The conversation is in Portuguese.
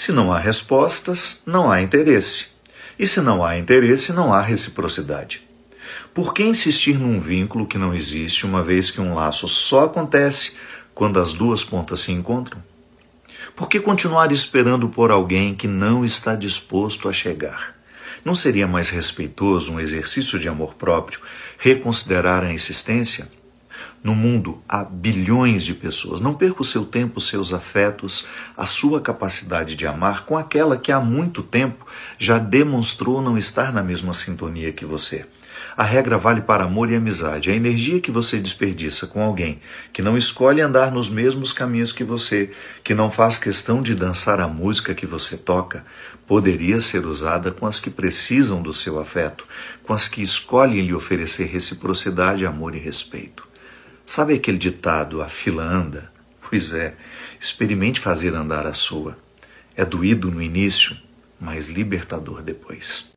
Se não há respostas, não há interesse. E se não há interesse, não há reciprocidade. Por que insistir num vínculo que não existe, uma vez que um laço só acontece quando as duas pontas se encontram? Por que continuar esperando por alguém que não está disposto a chegar? Não seria mais respeitoso um exercício de amor próprio reconsiderar a insistência? No mundo há bilhões de pessoas. Não perca o seu tempo, seus afetos, a sua capacidade de amar com aquela que há muito tempo já demonstrou não estar na mesma sintonia que você. A regra vale para amor e amizade. A energia que você desperdiça com alguém que não escolhe andar nos mesmos caminhos que você, que não faz questão de dançar a música que você toca, poderia ser usada com as que precisam do seu afeto, com as que escolhem lhe oferecer reciprocidade, amor e respeito. Sabe aquele ditado, a fila anda? Pois é, experimente fazer andar a sua. É doído no início, mas libertador depois.